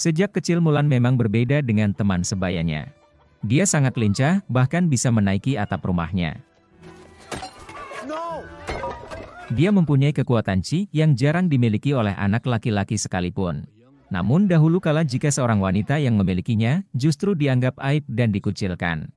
Sejak kecil Mulan memang berbeda dengan teman sebayanya. Dia sangat lincah, bahkan bisa menaiki atap rumahnya. Dia mempunyai kekuatan Qi yang jarang dimiliki oleh anak laki-laki sekalipun. Namun dahulu kala jika seorang wanita yang memilikinya, justru dianggap aib dan dikucilkan.